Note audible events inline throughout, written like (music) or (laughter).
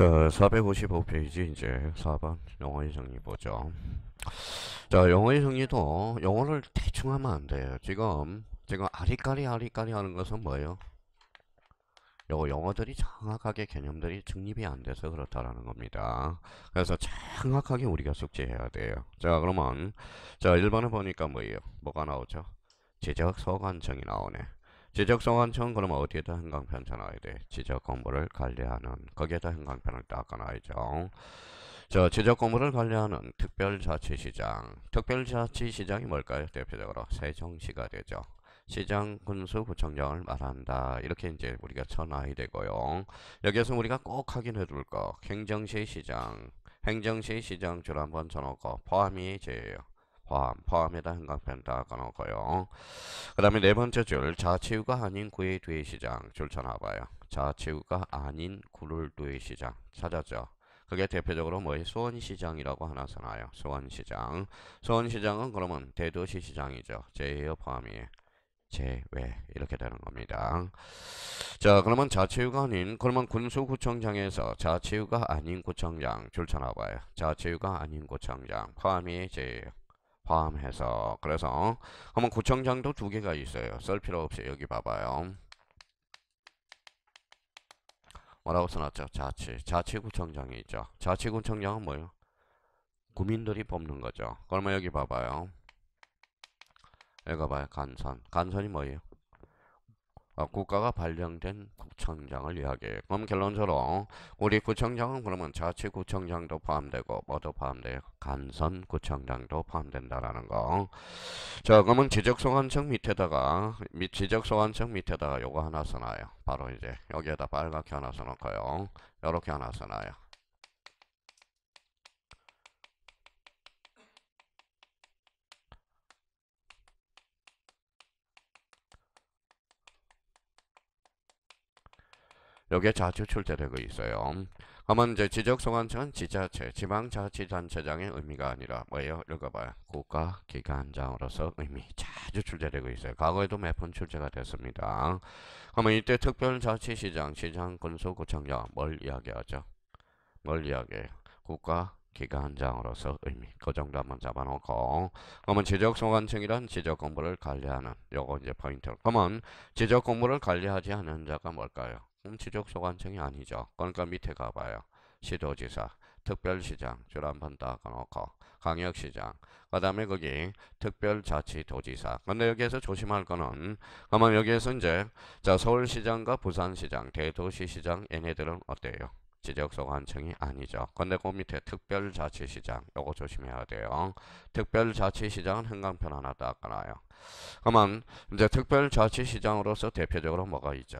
자, 455페이지 이제 4번 영어의 정리 보죠. 자, 영어의 정리도 영어를 대충 하면 안 돼요. 지금 지금 아리까리 아리까리 하는 것은 뭐예요? 요거 영어들이 정확하게 개념들이 증립이 안 돼서 그렇다라는 겁니다. 그래서 정확하게 우리가 숙지해야 돼요. 자, 그러면 자, 1번을 보니까 뭐예요? 뭐가 나오죠? 제적 소관청이 나오네. 지적성 한천 그러면 어디에다 행광편 쳐놔야 돼? 지적 건물을 관리하는 거기에다 행광편을 딱 꺼놔야죠. 저 지적 건물을 관리하는 특별자치시장 특별자치시장이 뭘까요? 대표적으로 세종시가 되죠. 시장 군수 구청장을 말한다 이렇게 이제 우리가 천하야 되고요 여기에서 우리가 꼭 확인해 둘거 행정시 시장 행정시 시장 줄 한번 쳐놓고 포함이 제예요 포함, 포함이라 생각된다고 놓고요. 그 다음에 네 번째 줄, 자체우가 아닌 구의 뒤의 시장. 줄 쳐놔봐요. 자체우가 아닌 구를 뒤의 시장. 찾았죠? 그게 대표적으로 뭐예요? 수원시장이라고 하나 써놔요. 수원시장. 수원시장은 그러면 대도시 시장이죠. 제외어 포함이에요. 제외 이렇게 되는 겁니다. 자 그러면 자치유가 아닌 그러면 군수구청장에서 자치유가 아닌 구청장 줄쳐나봐요. 자치유가 아닌 구청장 포함이 제예요. 포함해서 그래서 한번 구청장도 두 개가 있어요. 쓸 필요 없이 여기 봐봐요. 뭐라고 써놨죠? 자치. 자치구청장이 있죠. 자치구청장은 뭐예요? 구민들이 뽑는 거죠. 그러면 여기 봐봐요. 여기 봐요. 간선. 간선이 뭐예요? 어, 국가가 발령된 구청장을 이야기해요. 그럼 결론적으로 우리 구청장은 그러면 자치구청장도 포함되고 뭐도 포함돼요? 간선구청장도 포함된다라는 거. 자 그러면 지적소관청 밑에다가 밑 지적소관청 밑에다가 요거 하나 써놔요. 바로 이제 여기에다 빨갛게 하나 써놓고요. 이렇게 하나 써놔요. 여기에 자추출제되고 있어요. 그러면 이제 지적소관청은 지자체, 지방자치단체장의 의미가 아니라 뭐예요? 읽어봐요. 국가기관장으로서 의미 자주 출제되고 있어요. 과거에도 몇 번 출제가 됐습니다. 그러면 이때 특별자치시장, 시장군수구청장 뭘 이야기하죠? 뭘 이야기해요? 국가 기관장으로서 의미 그 정도 한번 잡아놓고 그러면 지적소관청이란 지적공부를 관리하는 요거 이제 포인트 그러면 지적공부를 관리하지 않은 자가 뭘까요 공치적 소관청이 아니죠. 그러니까 밑에 가봐요. 시도지사, 특별시장 줄 한번 따놓고 강역시장 그 다음에 거기 특별자치도지사 근데 여기에서 조심할 거는 아마 여기에서 이제 자 서울시장과 부산시장 대도시시장 얘네들은 어때요? 지적소관청이 아니죠. 근데 그 밑에 특별자치시장 요거 조심해야 돼요. 특별자치시장은 한강편 하나 닦아놔요. 그러면 이제 특별자치시장으로서 대표적으로 뭐가 있죠?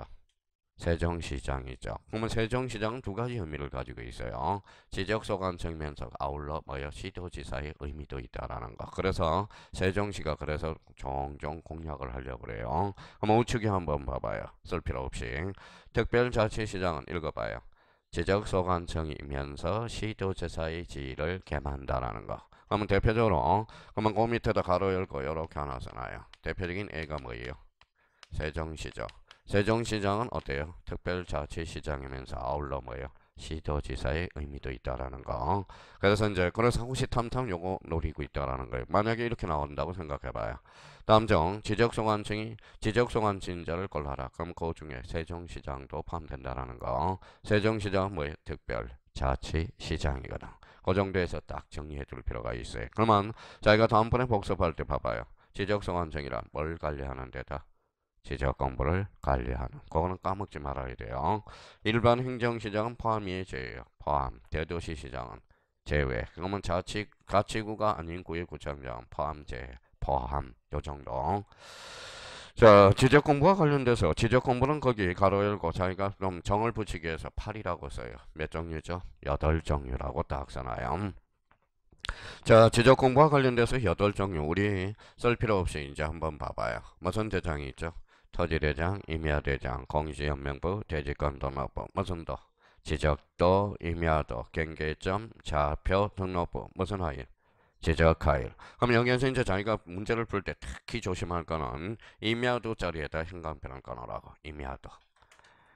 세종시장이죠. 그러면 세종시장은 두 가지 의미를 가지고 있어요. 지적 소관 측면적 아울러 뭐여 시도지사의 의미도 있다라는 거. 그래서 세종시가 그래서 종종 공약을 하려고 그래요. 그럼 우측에 한번 봐봐요. 쓸 필요 없이. 특별자치시장은 읽어봐요. 지적 소관청이면서 시도지사의 지위를 개만다라는 거. 그러면 대표적으로 그러면 그 밑에다 가로 열고 이렇게 하나 써나요 대표적인 애가 뭐예요? 세종시죠. 세종시장은 어때요? 특별자치시장이면서 아울러 뭐예요? 시도지사의 의미도 있다라는 거. 그래서 이제 그래서 호시탐탐 요거 노리고 있다라는 거예요. 만약에 이렇게 나온다고 생각해봐요. 다음 정 지적소관층이 지적소관진자를 걸하라. 그럼 그 중에 세종시장도 포함된다라는 거. 세종시장은 뭐예요? 특별 자치시장이거든. 그 정도에서 딱 정리해 둘 필요가 있어요. 그러면 자기가 다음번에 복습할 때 봐봐요. 지적성환정이란 뭘 관리하는 데다 지적 공부를 관리하는 그거는 까먹지 말아야 돼요. 일반 행정시장은 포함이에요. 포함. 대도시 시장은 제외. 그러면 자치, 가치구가 아닌 구의구청장 포함 제외. 포함. 요 정도. 자, 지적 공부와 관련돼서 지적 공부는 거기 가로 열고 자기가 좀 정을 붙이기 위해서 8이라고 써요. 몇 종류죠? 8종류라고 딱 써놔요. 자, 지적 공부와 관련돼서 8종류 우리 쓸 필요 없이 이제 한번 봐봐요. 무슨 대장이 있죠? 토지대장, 임야대장, 공시연명부, 대지권등록부, 무슨도, 지적도, 임야도, 경계점, 좌표 등록부, 무슨 하일, 지적하일. 그럼 여기에서 이제 자기가 문제를 풀 때 특히 조심할 거는 임야도 자리에다 행간편을 꺼놓으라고, 임야도.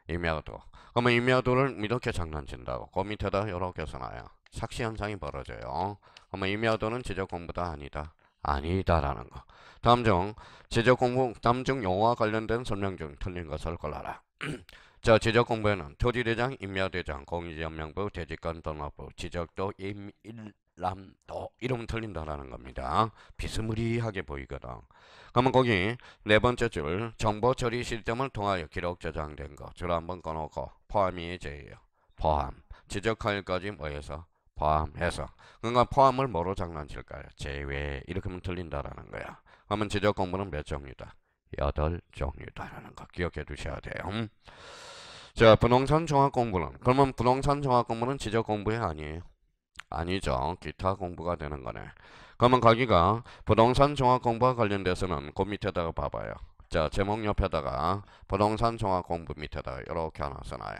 임야도. 그러면 임야도를 이렇게 장난친다고. 그 밑에다 이렇게 써놔요. 삭시 현상이 벌어져요. 그러면 임야도는 지적 공부다 아니다. 아니다라는 거. 다음 중 지적 공부 다음 중 용어와 관련된 설명 중 틀린 것을 골라라. (clears throat) 자, 지적 공부에는 토지대장, 임야대장, 공지연명부 대지권 등록부, 지적도, 임, 일, 람도 이름 틀린다라는 겁니다. 비스무리하게 보이거든. 그러면 거기 네 번째 줄 정보 처리 시스템을 통하여 기록 저장된 거줄 한번 꺼놓고 포함이 제예요. 포함 지적할까지 뭐해서 포함해서 그러니까 포함을 뭐로 장난칠까요? 제외 이렇게 하면 틀린다라는 거야 그러면 지적 공부는 몇 종류다? 여덟 종류다라는 거 기억해 두셔야 돼요 음? 자 부동산 종합 공부는 그러면 부동산 종합 공부는 지적 공부에 아니에요 아니죠 기타 공부가 되는 거네 그러면 거기가 부동산 종합 공부와 관련돼서는 그 밑에다가 봐봐요 자 제목 옆에다가 부동산 종합 공부 밑에다가 이렇게 하나 써놔요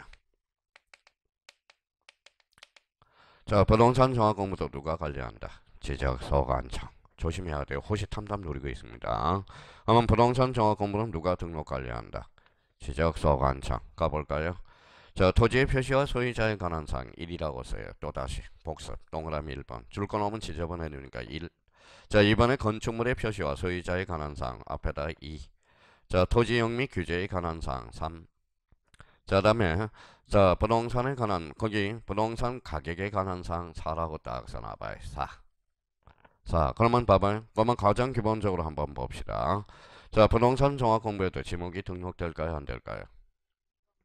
자 부동산 종합공부도 누가 관리한다. 지적서관청. 조심해야 돼요. 호시탐탐 노리고 있습니다. 그러면 부동산 종합공부는 누가 등록 관리한다. 지적서관청 가볼까요? 자 토지의 표시와 소유자에 관한 사항 1이라고 써요. 또다시 복습 동그라미 1번 줄거 놓으면 지저분해 놓으니까 1. 자 이번에 건축물의 표시와 소유자에 관한 사항 앞에다 2. 자 토지용 및 규제에 관한 사항 3. 자 다음에 자 부동산에 관한 거기 부동산 가격에 관한 사항 4라고 딱 써놔봐요 4. 자 그러면 봐봐요 그러면 가장 기본적으로 한번 봅시다 자 부동산 종합 공부에도 지목이 등록될까요 안 될까요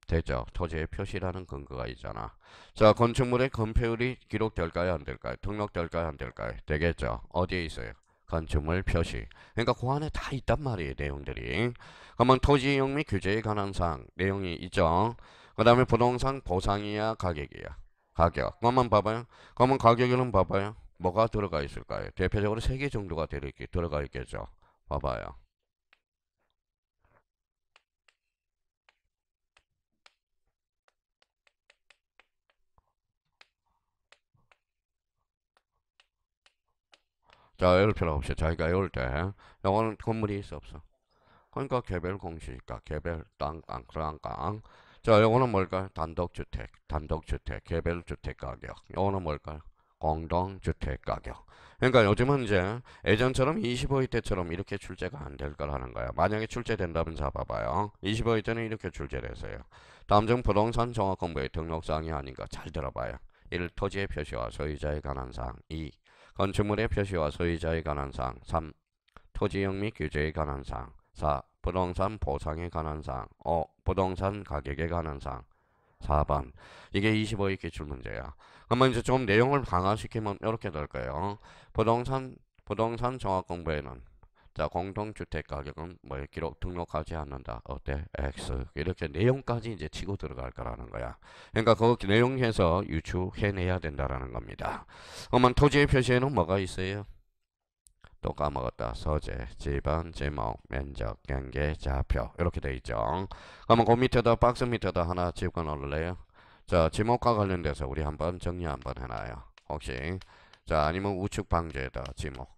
되죠 토지의 표시라는 근거가 있잖아 자 건축물의 건폐율이 기록될까요 안 될까요 등록될까요 안 될까요 되겠죠 어디에 있어요 건축물 표시 그러니까 그 안에 다 있단 말이에요 내용들이 그러면 토지 이용 및 규제에 관한 사항 내용이 있죠. 그 다음에 부동산 보상이야 가격이야. 가격. 그만 봐봐요. 그러면 가격이는 봐봐요. 뭐가 들어가 있을까요? 대표적으로 3개 정도가 들어가 있겠죠. 봐봐요. 자, 애를 필요 없이 자기가 애울 때, 영어는 건물이 있어 없어? 그러니까 개별 공시니까 개별 땅깡깡깡 자 요거는 뭘까요? 단독주택 단독주택 개별주택 가격 요거는 뭘까요? 공동주택 가격 그러니까 요즘은 이제 예전처럼 2 5위 때처럼 이렇게 출제가 안될 거라는 거야 만약에 출제된다면 잡아봐요 2 5위 때는 이렇게 출제되세요 다음 중 부동산 종합공부의 등록사항이 아닌가 잘 들어봐요 1. 토지의 표시와 소유자에 관한 사항 2. 건축물의 표시와 소유자에 관한 사항 3. 토지형및 규제에 관한 사항 4. 부동산 보상에 관한 사항 5. 부동산 가격에 관한 사항 4번 이게 25의 기출문제야. 그러면 이제 좀 내용을 강화시키면 이렇게 될 거예요. 부동산 부동산 종합 공부에는 자 공동주택 가격은 뭐에 기록 등록하지 않는다. 어때? X 이렇게 내용까지 이제 치고 들어갈 거라는 거야. 그러니까 그 내용에서 유추해내야 된다라는 겁니다. 그러면 토지의 표시에는 뭐가 있어요? 또 까먹었다. 소재, 지번제목 면적, 경계, 좌표 이렇게 돼 있죠. 그러면 그 밑에다 박스 밑에다 하나 집어넣을래요? 자, 지목과 관련돼서 우리 한번 정리 한번 해놔요. 혹시 자 아니면 우측 방지에다 지목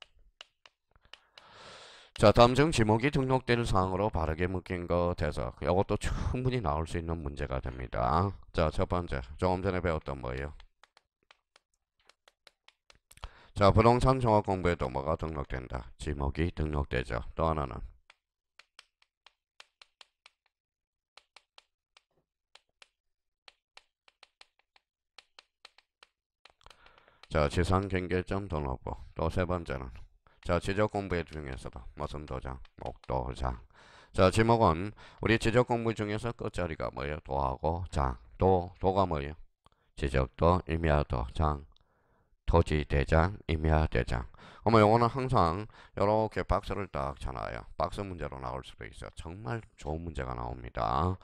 자 다음 중 지목이 등록될 사항으로 바르게 묶인 것에서 이것도 충분히 나올 수 있는 문제가 됩니다. 자첫 번째 조금 전에 배웠던 뭐예요? 자, 부동산 종합 공부에도 뭐가 등록된다? 지목이 등록되죠. 또 하나는 자, 지상 경계점 등록부. 또세 번째는 자, 지적 공부 중에서도 무슨 도장? 목도장. 자, 지목은 우리 지적 공부 중에서 끝자리가 뭐예요? 도하고 장. 도, 도가 뭐예요? 지적도, 임야도, 장. 토지대장, 임야대장 어머 요거는 항상 이렇게 박스를 딱 쳐놔요. 박스 문제로 나올 수도 있어요. 정말 좋은 문제가 나옵니다.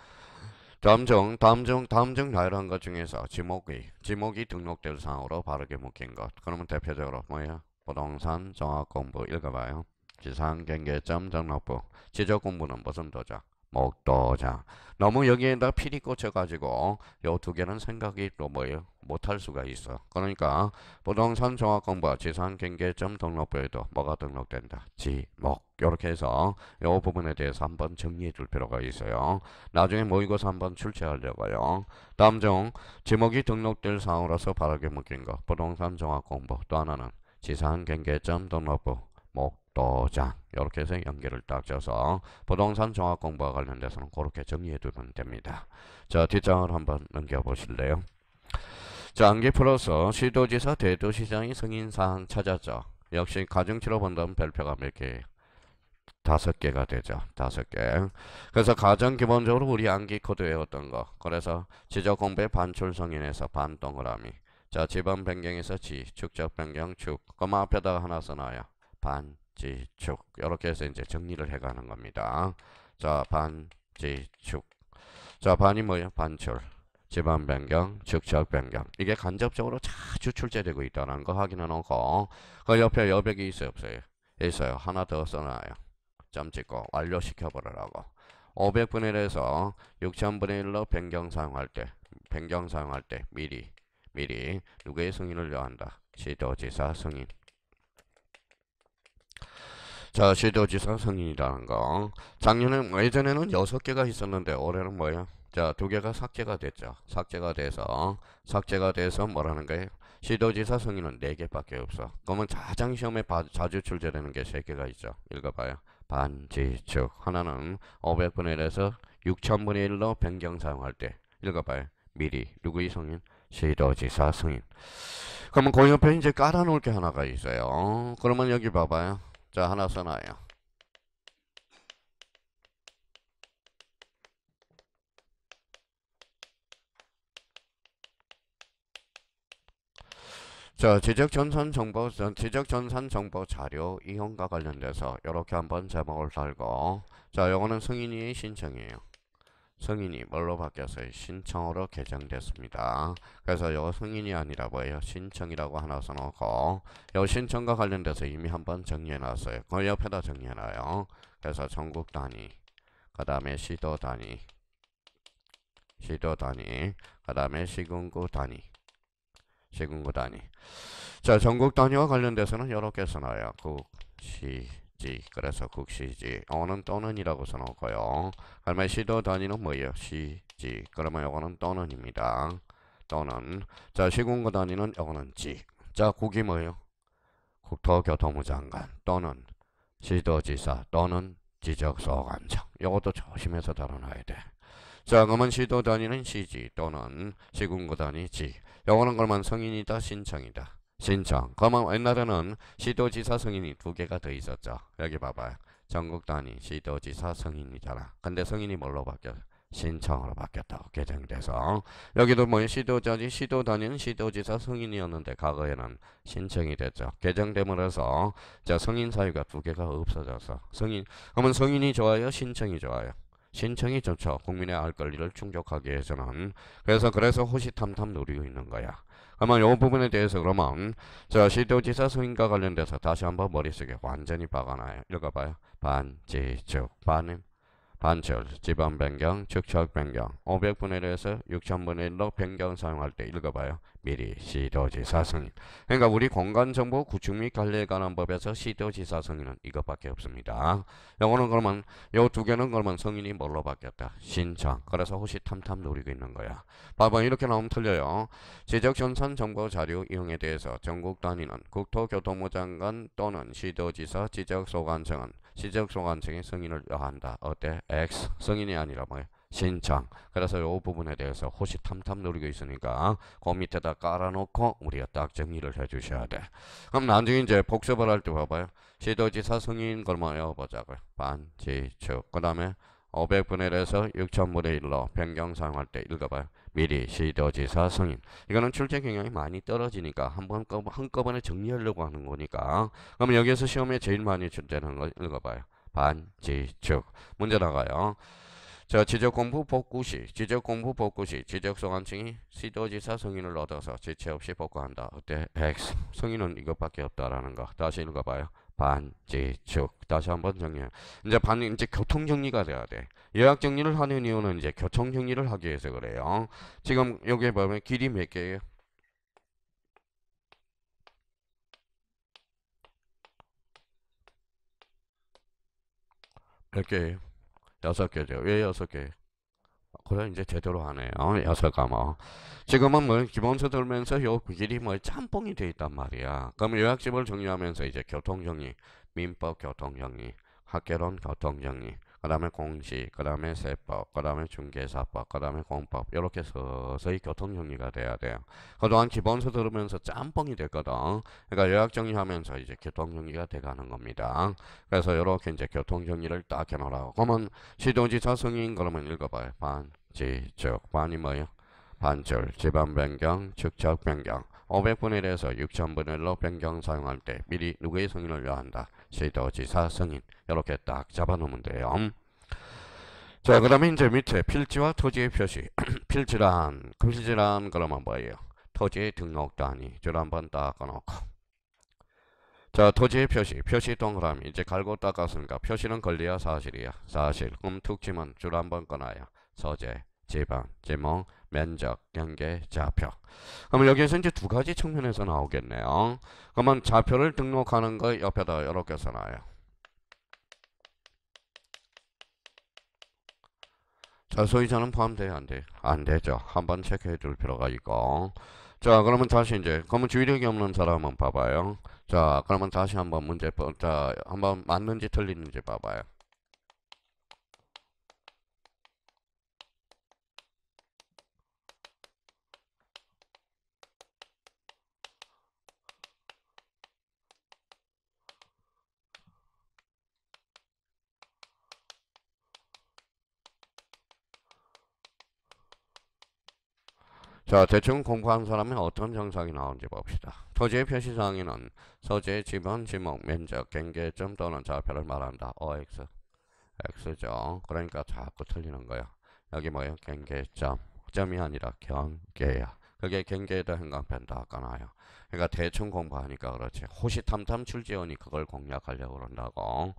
다음 중, 다음 중, 다음 중 나열한 것 중에서 지목이, 지목이 등록될 사으로 바르게 묶인 것. 그러면 대표적으로 뭐예요? 부동산 정확 공부 읽어봐요. 지상 경계점 등록부. 지적 공부는 무슨 도적? 목도장. 너무 여기에다 필이 꽂혀가지고 요 두 개는 생각이 또뭐 못할 수가 있어. 그러니까 부동산 종합공부 지상경계점 등록부에도 뭐가 등록된다? 지목. 이렇게 해서 요 부분에 대해서 한번 정리해 줄 필요가 있어요. 나중에 모의고사 한번 출제하려고요. 다음 중 지목이 등록될 사항으로서 바르게 묶인 거. 부동산 종합공부. 또 하나는 지상경계점 등록부. 목 도장 이렇게 해서 연결을 딱 져서 부동산 종합 공부와 관련돼서는 그렇게 정리해 두면 됩니다. 자 뒷장을 한번 넘겨 보실래요? 자 암기 플러스 시도지사 대도시장이 승인사항 찾아죠. 역시 가중치로 본다면 별표가 몇 개? 다섯 개가 되죠. 다섯 개. 그래서 가장 기본적으로 우리 암기 코드 에 어떤 거. 그래서 지적 공배 부 반출 성인에서 반 동그라미. 자 지번 변경에서 지, 축적 변경 축. 그만 앞에다가 하나 써놔요. 반 지축 이렇게 해서 이제 정리를 해가는 겁니다. 자 반지축 자 반이 뭐예요? 반출 집안 변경, 즉 지역 변경 이게 간접적으로 자주 출제되고 있다는 거 확인해 놓고 그 옆에 여백이 있어요 없어요? 있어요 하나 더 써놔요 점 찍고 완료시켜 버리라고 500분의 1에서 6000분의 1로 변경 사용할 때 변경 사용할 때 미리 미리 누구의 승인을 요한다 시도지사 승인 자, 시도지사승인이라는 거. 작년에, 예전에는 여섯 개가 있었는데, 올해는 뭐예요? 자, 두 개가 삭제가 됐죠. 삭제가 돼서, 삭제가 돼서 뭐라는 거예요? 시도지사 승인은 네개밖에 없어. 그러면 자장 시험에 바, 자주 출제되는 게 세개가 있죠. 읽어봐요. 반지축. 하나는 500분의 1에서 6000분의 1로 변경 사용할 때. 읽어봐요. 미리. 누구의 성인? 시도지사 승인. 그러면 그 옆에 이제 깔아놓을 게 하나가 있어요. 그러면 여기 봐봐요. 자 하나 써놔요 자 지적 전산 정보 지적 전산 정보 자료 이용과 관련돼서 이렇게 한번 제목을 달고 자 요거는 승인이 신청이에요 성인이 뭘로 바뀌었어요? 신청으로 개정됐습니다. 그래서 이거 승인이 아니라 뭐예요? 신청이라고 하나 써놓고 요 신청과 관련돼서 이미 한번 정리해놨어요. 그 옆에다 정리해놔요. 그래서 전국 단위, 그 다음에 시도 단위, 시도 단위, 그 다음에 시군구 단위, 시군구 단위. 자, 전국 단위와 관련돼서는 이렇게 써놔요. 국, 시, 지 그래서 국시지 어는 또는이라고 써놓고요 그러면 시도 단위는 뭐예요 시지 그러면 요거는 또는입니다 또는 자 시군구 단위는 요거는 지 자 국이 뭐예요 국토교통부 장관 또는 시도지사 또는 지적소관청 요것도 조심해서 다뤄놔야 돼 자, 그러면 시도 단위는 시지 또는 시군구 단위 지. 영어는 그러면 성인이다, 신청이다. 신청. 그러면 옛날에는 시도지사 성인이 두 개가 더 있었죠. 여기 봐봐요. 전국 단위 시도지사 성인이잖아. 근데 성인이 뭘로 바뀌어? 신청으로 바뀌었다고 개정돼서 여기도 뭐 시도자지 시도 단위는 시도지사 성인이었는데 과거에는 신청이 됐죠. 개정됨으로써 자 성인 사유가 두 개가 없어져서 성인 그러면 성인이 좋아요, 신청이 좋아요. 신청이 좋죠. 국민의 알 권리를 충족하기 위해서는 그래서 그래서 호시탐탐 노리고 있는 거야. 아마 요 부분에 대해서 그러면 자 시도지사 수임과 관련돼서 다시 한번 머릿속에 완전히 박아놔요. 읽어봐요. 반지적 반은 반출 지방 변경, 축척 변경 500분의 1에서 6000분의 1로 변경 사용할 때 읽어봐요. 미리 시도지사승인 그러니까 우리 공간정보 구축 및 관리에 관한 법에서 시도지사승인은 이것밖에 없습니다. 영어는 그러면 요 두 개는 그러면 성인이 뭘로 바뀌었다. 신청. 그래서 혹시탐탐 노리고 있는 거야. 봐봐 이렇게 나오면 틀려요. 지적전산 정보 자료 이용에 대해서 전국 단위는 국토교통부 장관 또는 시도지사 지적소관청은 시적 소관적인 성인을 요한다. 어때? X 성인이 아니라 뭐야? 신청. 그래서 요 부분에 대해서 혹시탐탐누리고 있으니까 그 밑에다 깔아놓고 우리가 딱 정리를 해주셔야 돼. 그럼 나중에 이제 복습을 할 때 봐봐요. 시도지사 성인 걸만 외워보자고요. 반지축. 그 다음에 5 0 0분에대해서 6000분의 1로 변경 사용할 때 읽어봐요. 미리 시도지사 승인 이거는 출제 경향이 많이 떨어지니까 한 번 한꺼번에 정리하려고 하는 거니까 그럼 여기에서 시험에 제일 많이 존재하는 거 읽어봐요 반지축 문제 나가요 자 지적공부 복구시 지적공부 복구시 지적소관층이 시도지사 성인을 얻어서 지체 없이 복구한다 어때 X 성인은 이것밖에 없다라는 거 다시 읽어봐요 반지축 다시 한번 정리해 이제 반 이제 교통정리가 돼야 돼 예약 정리를 하는 이유는 이제 교통 정리를 하기 위해서 그래요. 지금 여기 보면 길이 몇 개예요? 몇 개예요? 여섯 개죠. 왜 여섯 개? 아, 그래 이제 제대로 하네요. 여섯 과목. 지금은 뭐 기본서 들면서 요 길이 뭐 짬뽕이 돼 있단 말이야. 그럼 요약집을 정리하면서 이제 교통정리, 민법 교통정리, 학개론 교통정리, 그 다음에 공식그 다음에 세법, 그 다음에 중개사법, 그 다음에 공법 이렇게 서서히 교통정리가 돼야 돼요. 그동안 기본서 들으면서 짬뽕이 됐거든. 그러니까 요약정리하면서 이제 교통정리가 돼가는 겁니다. 그래서 이렇게 이제 교통정리를 딱 해놓으라고. 그러면 시동지사 승인 그러면 읽어봐요. 반지적, 반이 뭐예요? 반절, 지방 변경, 직적 변경 500분의 대해서 6000분의 1로 변경 사용할 때 미리 누구의 승인을 요한다. 시도 지사 승인 이렇게 딱 잡아놓으면 돼요. 자, 그 다음에 이제 밑에 필지와 토지의 표시. (clears throat) 필지란, 금실지란 그러면 뭐예요? 토지 등록 단위. 줄 한번 닦놓고 자, 토지의 표시. 표시 동그라미. 이제 갈고 닦았으니까 표시는 권리야, 사실이야. 사실. 그럼 특징줄 한번 꺼놔요. 서재, 지방, 지목, 면적, 경계, 좌표. 그러면 여기에서 이제 두 가지 측면에서 나오겠네요. 그러면 좌표를 등록하는 거 옆에다 이렇게 써놔요. 자소이자는 포함돼요? 안 돼? 안 되죠. 한번 체크해 줄 필요가 있고. 자, 그러면 다시 이제, 그러면 주의력이 없는 사람은 봐봐요. 자, 그러면 다시 한번 문제, 자, 한번 맞는지 틀리는지 봐봐요. 자, 대충 공부한 사람이 어떤 정상이 나오는지 봅시다. 토지의 표시사에는 소재, 지번, 지목, 면적, 경계점 또는 좌표를 말한다. OX, 어, X죠. 그러니까 자꾸 틀리는 거야. 여기 뭐예요? 경계점. 점이 아니라 경계야. 그게 경계에다 행강편다 아까나요. 그러니까 대충 공부하니까 그렇지. 호시탐탐 출제원이 그걸 공략하려고 그런다고.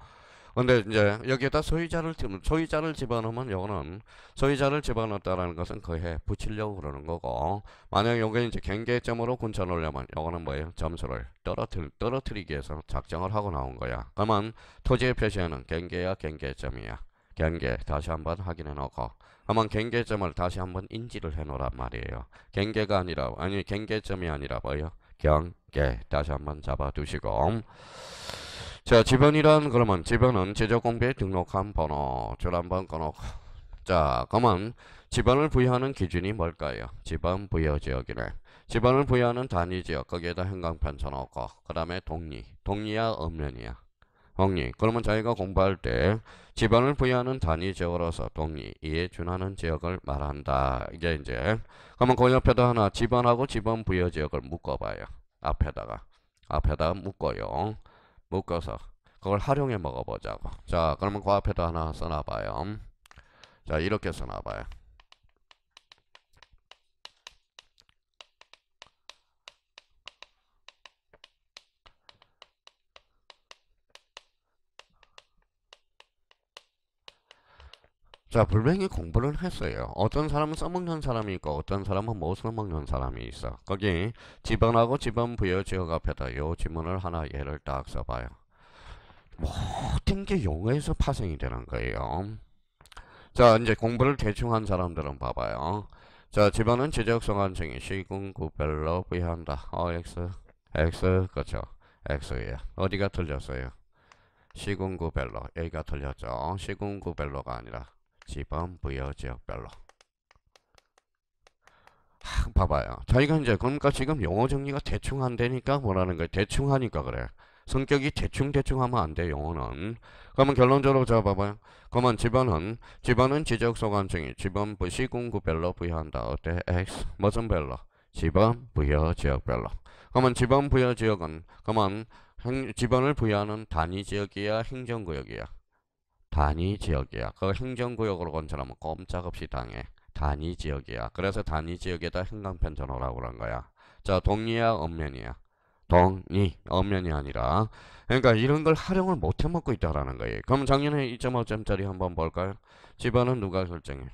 근데 이제 여기에다 소유자를 소유자를 집어넣으면 요거는 소유자를 집어넣었다라는 것은 그해 붙이려고 그러는 거고 만약 요게 이제 경계점으로 군쳐 놓으려면 요거는 뭐예요? 점수를 떨어뜨리, 떨어뜨리기 위해서 작정을 하고 나온 거야. 그러면 토지의 표시에는 경계야 경계점이야. 경계 다시 한번 확인해 놓고 한번 경계점을 다시 한번 인지를 해 놓으란 말이에요. 경계가 아니라 아니 경계점이 아니라 뭐예요? 경계 다시 한번 잡아 두시고 자, 지번이란 그러면 지번은 제조공비에 등록한 번호. 줄 한번 꺼놓고. 자, 그러면 지번을 부여하는 기준이 뭘까요? 지번 부여 지역이래. 지번을 부여하는 단위 지역. 거기에다 형광펜 쳐놓고. 그 다음에 동리. 동리야 읍면이야 동리. 그러면 저희가 공부할 때지번을 부여하는 단위 지역으로서 동리 이에 준하는 지역을 말한다. 이게 이제 그러면 그 옆에다 하나 지번하고지번 부여 지역을 묶어봐요. 앞에다가. 앞에다 묶어요. 묶어서 그걸 활용해 먹어보자고 자 그러면 그앞에도 하나 써놔봐요 자 이렇게 써놔봐요 자, 불맹이 공부를 했어요. 어떤 사람은 써먹는 사람이 있고 어떤 사람은 못 써먹는 사람이 있어. 거기 지번하고 지번 부여 지역 앞에다 요 지문을 하나 얘를딱 써봐요. 모든 게 용어에서 파생이 되는 거예요. 자, 이제 공부를 대충 한 사람들은 봐봐요. 자, 지번은 지적성 한정이 시군 구별로 부여한다. 어, X, X, 그쵸. X예요. 어디가 틀렸어요? 시군구별로. 여기가 틀렸죠. 시군구별로가 아니라 지방 부여 지역별로 하, 봐봐요. 자기가 이제 그러니까 지금 용어 정리가 대충 안 되니까 뭐라는 거예 대충 하니까 그래. 성격이 대충대충 하면 안 돼, 용어는. 그러면 결론적으로 자, 봐봐요. 그러면 집안은, 집안은 지적 소관층이 집안부 시군구별로 부여한다. 어때? X, 무슨 별로? 집안 부여 지역별로. 그러면 집안 부여 지역은, 그러면 행, 집안을 부여하는 단위 지역이야, 행정구역이야? 단위 지역이야. 그 행정구역으로 건설하면 꼼짝없이 당해. 단위 지역이야. 그래서 단위 지역에다 행강편 전호라고 그런 거야. 자, 동리야, 엄면이야. 동리, 엄면이 아니라. 그러니까 이런 걸 활용을 못 해먹고 있다라는 거예요. 그럼 작년에 2.5점짜리 한번 볼까요? 집안은 누가 결정해?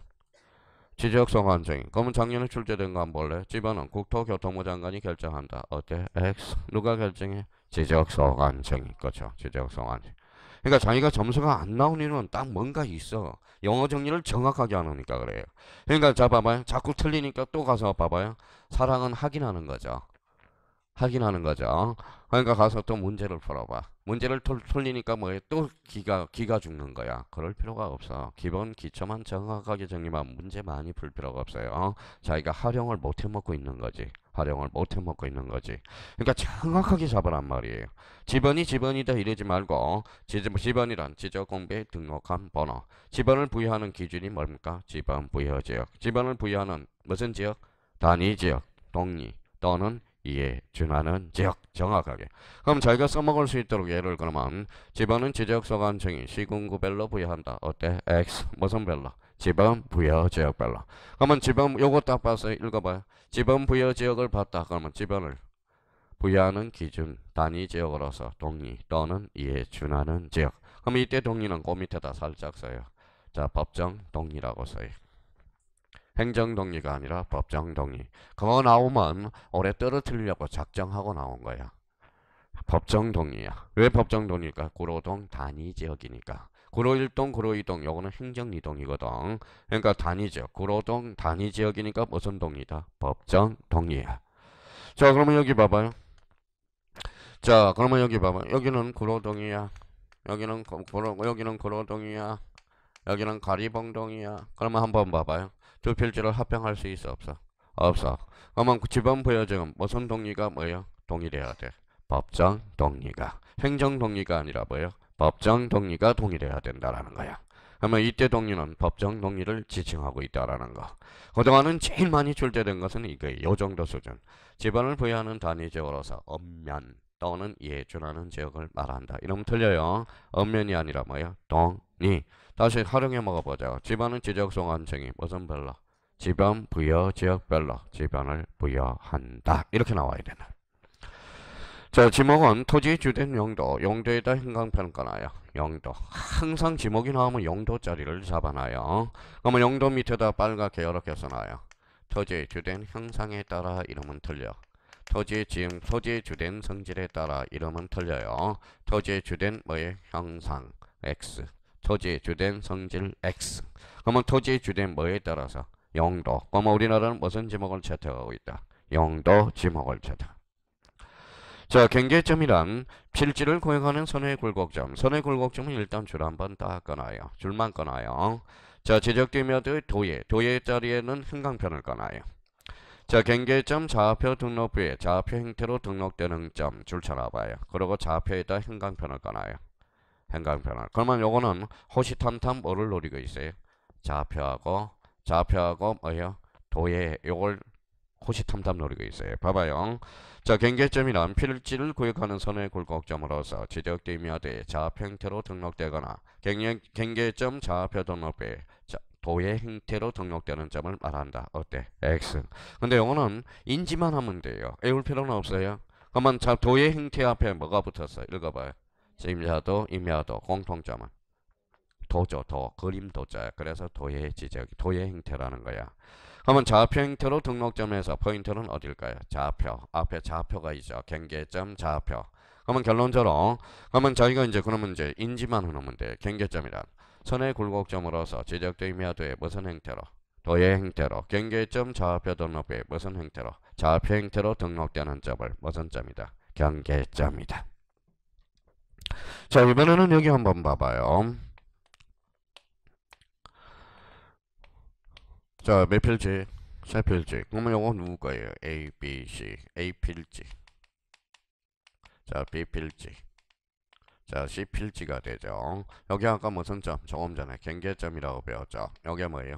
지적 성환증. 그럼 작년에 출제된 거안 볼래? 집안은 국토교통부 장관이 결정한다. 어때? X. 누가 결정해? 지적 성환증인 거죠. 그렇죠. 지적 성환증. 그러니까 자기가 점수가 안 나오는 딱 뭔가 있어. 영어 정리를 정확하게 안 하니까 그래요. 그러니까 자 봐봐요. 자꾸 틀리니까 또 가서 봐봐요. 사랑은 확인하는 거죠. 확인하는 거죠. 그러니까 가서 또 문제를 풀어봐. 문제를 털, 틀리니까 뭐에 또 기가 기가 죽는 거야. 그럴 필요가 없어. 기본 기초만 정확하게 정리만 문제 많이 풀 필요가 없어요. 어? 자기가 활용을 못 해먹고 있는 거지. 활용을 못해먹고 있는 거지. 그러니까 정확하게 잡으란 말이에요. 지번이 지번이다 이러지 말고 지번이란 지적공부에 등록한 번호. 지번을 부여하는 기준이 뭡니까? 지번 부여 지역. 지번을 부여하는 무슨 지역? 단위 지역, 동리 또는 이에 준하는 지역 정확하게 그럼 저희가 써먹을 수 있도록 예를 그면 지번은 지적 소관층이 시군구별로 부여한다 어때? X 무슨 별로 지방 부여 지역 별로. 그러면 지방 요거 딱 봐서 읽어봐요. 지방 부여 지역을 봤다. 그러면 지방을 부여하는 기준 단위 지역으로서 동의 또는 이에 준하는 지역. 그럼 이때 동의는 그 밑에다 살짝 써요. 자 법정 동의라고 써요. 행정 동의가 아니라 법정 동의. 그거 나오면 올해 떨어뜨리려고 작정하고 나온 거야. 법정 동의야. 왜 법정 동의일까? 구로동 단위 지역이니까. 구로일동 구로이동 요거는 행정이동이거든. 그러니까 단위지역 구로동 단위지역이니까 무슨 동이다? 법정동이야. 자 그러면 여기 봐봐요. 자 그러면 여기 봐봐 여기는 구로동이야 여기는 구로, 여기는 구로동이야 여기는 가리봉동이야 그러면 한번 봐봐요 두 필지를 합병할 수 있어 없어 없어 그러면 지방 부여증은 무슨 동의가 뭐예요 동일해야 돼 법정 동의가 행정 동의가 아니라 뭐예요 법정 동의가 동일해야 된다라는 거야. 그러면 이때 동리는 법정 동리를 지칭하고 있다라는 거. 그동안은 제일 많이 출제된 것은 이거예요. 요 정도 수준. 집안을 부여하는 단위제어로서 엄면 또는 이 예 준하는 지역을 말한다. 이러면 틀려요. 엄면이 아니라 뭐예 동리. 다시 활용해 먹어보자. 집안은 지적 송환층이 무슨 별로? 집안 부여 지역별로 집안을 부여한다. 이렇게 나와야 된다. 자 지목은 토지 주된 용도 용도에다 행강평가나요 영도 항상 지목이 나오면 영도 자리를 잡아놔요 그러면 영도 밑에다 빨갛게 이렇게 써놔요 토지의 주된 형상에 따라 이름은 틀려 토지의 지음 토지의 주된 성질에 따라 이름은 틀려요 토지의 주된 뭐의 형상 x 토지의 주된 성질 x 그러면 토지의 주된 뭐에 따라서 영도 그러면 우리나라는 무슨 지목을 채택하고 있다 영도 지목을 채택 자, 경계점이란 필지를 구행하는 선의 굴곡점. 선의 굴곡점은 일단 줄 한번 따 꺼놔요. 줄만 꺼놔요. 자, 지적되면도 도예. 도예 자리에는 흥강편을 꺼놔요. 자, 경계점 좌표 등록부에 좌표 형태로 등록되는 점줄 쳐놔봐요. 그리고 좌표에다 흥강편을 꺼놔요. 행강편을. 그러면 요거는 호시탐탐 뭐를 노리고 있어요? 좌표하고 좌표하고 뭐예요? 도예 요걸 호시탐탐 노리고 있어요. 봐봐요. 자 경계점이란 필지를 구획하는 선의 굴곡점으로서 지적되미화되 좌표 형태로 등록되거나 경계, 경계점 좌표 등록배 도의 행태로 등록되는 점을 말한다. 어때? X. 근데 영어는 인지만 하면 돼요. 외울 필요는 없어요. 그러면 자, 도의 행태 앞에 뭐가 붙었어? 읽어봐요. 임자도, 임야도, 공통점은. 도죠, 도. 그림 도자. 그래서 도의 지적, 도의 행태라는 거야. 그러면 좌표 형태로 등록점에서 포인트는 어딜까요? 좌표. 앞에 좌표가 있죠. 경계점 좌표. 그러면 결론적으로 그러면 저희가 이제 그러면 이제 인지만 해놓으면 돼요. 경계점이란 선의 굴곡점으로서 지적미며 도의 무슨 형태로 도의 행태로 경계점 좌표 등록의 무슨 형태로 좌표 형태로 등록되는 점을 무슨 점이다. 경계점이다. 자 이번에는 여기 한번 봐봐요. 자, 몇 필지? 세 필지. 그러면 이건 누구 거예요? A, B, C. A 필지. 자, B 필지. 자, C 필지가 되죠. 여기 아까 무슨 점? 조금 전에 경계점이라고 배웠죠. 여기 뭐예요?